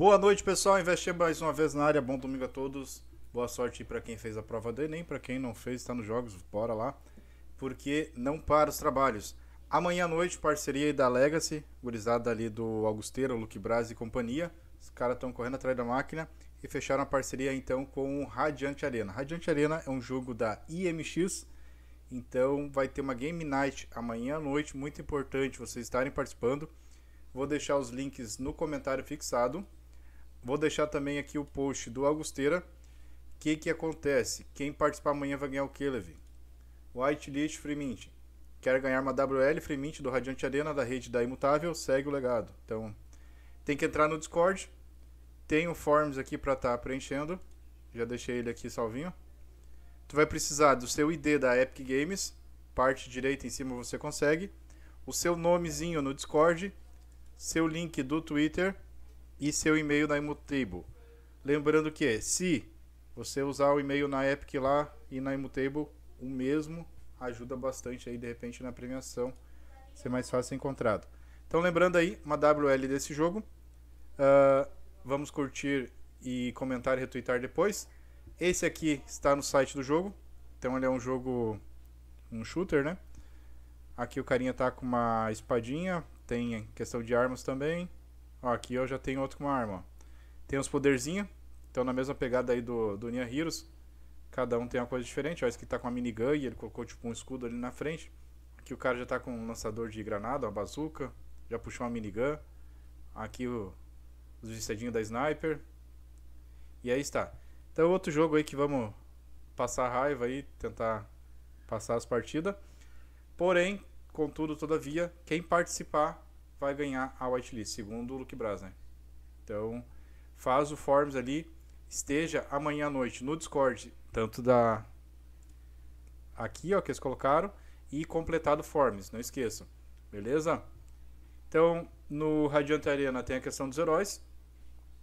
Boa noite, pessoal. Investir mais uma vez na área. Bom domingo a todos. Boa sorte para quem fez a prova do Enem, para quem não fez, está nos jogos, bora lá. Porque não para os trabalhos. Amanhã à noite, parceria da Legacy, gurizada ali do Augusteiro, Luke Braz e companhia. Os caras estão correndo atrás da máquina e fecharam a parceria então com o Radiante Arena. Radiante Arena é um jogo da IMX, então vai ter uma Game Night amanhã à noite, muito importante vocês estarem participando. Vou deixar os links no comentário fixado Vou deixar também aqui o post do Augusteira. O que, que acontece? Quem participar amanhã vai ganhar o que, Whitelist Free Mint. Quer ganhar uma WL Free Mint do Radiante Arena da rede da Imutável? Segue o legado. Então, tem que entrar no Discord. Tem o Forms aqui para estar tá preenchendo. Já deixei ele aqui salvinho. Tu vai precisar do seu ID da Epic Games. Parte direita em cima você consegue. O seu nomezinho no Discord. Seu link do Twitter e seu e-mail na Imutable. Lembrando que é, se você usar o e-mail na Epic lá e na Imutable, o mesmo ajuda bastante aí de repente na premiação ser mais fácil encontrado. Então lembrando aí, uma WL desse jogo. Uh, vamos curtir e comentar e retweetar depois. Esse aqui está no site do jogo. Então ele é um jogo. um shooter, né? Aqui o carinha tá com uma espadinha. Tem questão de armas também. Ó, aqui eu já tenho outro com uma arma, Tem uns poderzinhos. Então na mesma pegada aí do, do Nia Heroes. Cada um tem uma coisa diferente. Ó, esse aqui tá com a minigun e ele colocou tipo um escudo ali na frente. Aqui o cara já tá com um lançador de granada, uma bazuca. Já puxou uma minigun. Aqui o, os vestidinhos da sniper. E aí está. Então outro jogo aí que vamos passar raiva aí, tentar passar as partidas. Porém, contudo, todavia, quem participar vai ganhar a whitelist, segundo o Luke Braz, né? Então, faz o Forms ali, esteja amanhã à noite no Discord, tanto da aqui, ó, que eles colocaram, e completado Forms, não esqueçam. Beleza? Então, no Radiante Arena tem a questão dos heróis.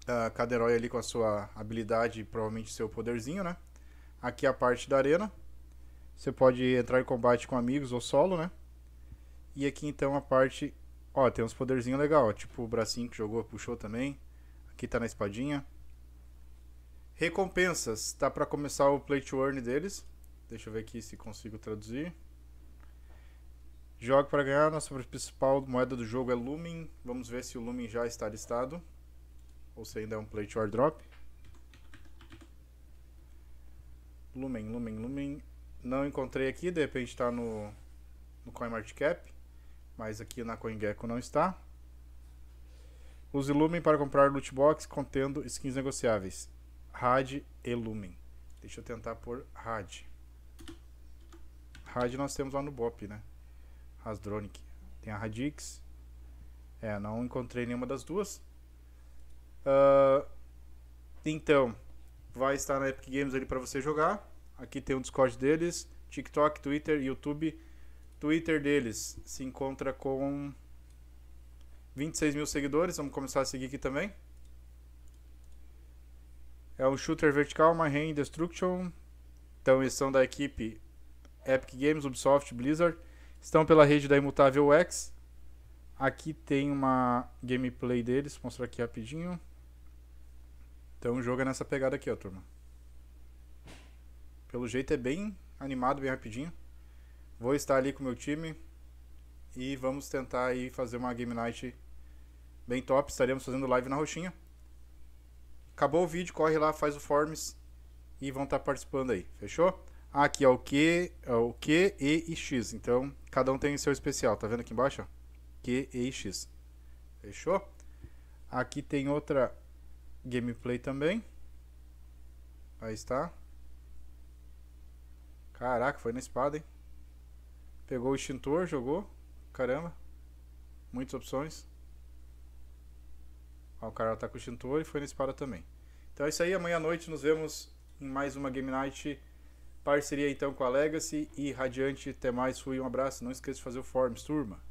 Uh, cada herói ali com a sua habilidade e provavelmente seu poderzinho, né? Aqui é a parte da arena. Você pode entrar em combate com amigos ou solo, né? E aqui então a parte Ó, tem uns poderzinhos legal, tipo o bracinho que jogou, puxou também. Aqui tá na espadinha. Recompensas, tá para começar o play to earn deles. Deixa eu ver aqui se consigo traduzir. Jogue para ganhar, nossa principal moeda do jogo é Lumen. Vamos ver se o Lumen já está listado. Ou se ainda é um play to earn drop. Lumen, Lumen, Lumen. Não encontrei aqui, de repente está no, no CoinMarketCap mas aqui na CoinGecko não está. Use Lumen para comprar loot box contendo skins negociáveis. RAD e Lumen. Deixa eu tentar por RAD. RAD nós temos lá no BOP, né? Hasdronic. Tem a Radix. É, não encontrei nenhuma das duas. Uh, então, vai estar na Epic Games ali para você jogar. Aqui tem o Discord deles, TikTok, Twitter, YouTube Twitter deles se encontra com 26 mil seguidores. Vamos começar a seguir aqui também. É um shooter vertical, uma hand destruction. Então eles são da equipe Epic Games, Ubisoft, Blizzard. Estão pela rede da Imutável X. Aqui tem uma gameplay deles, vou mostrar aqui rapidinho. Então o jogo é nessa pegada aqui, ó, turma. Pelo jeito é bem animado, bem rapidinho. Vou estar ali com o meu time e vamos tentar aí fazer uma game night bem top. Estaremos fazendo live na roxinha. Acabou o vídeo, corre lá, faz o forms e vão estar participando aí. Fechou? Ah, aqui é o Q, é o Q, E e X. Então, cada um tem o seu especial. Tá vendo aqui embaixo? Q, E e X. Fechou? Aqui tem outra gameplay também. Aí está. Caraca, foi na espada, hein? Pegou o extintor, jogou. Caramba. Muitas opções. Ó, o cara tá com o extintor e foi na espada também. Então é isso aí. Amanhã à noite nos vemos em mais uma Game Night. Parceria então com a Legacy e Radiante. Até mais. Fui. Um abraço. Não esqueça de fazer o Forms, turma.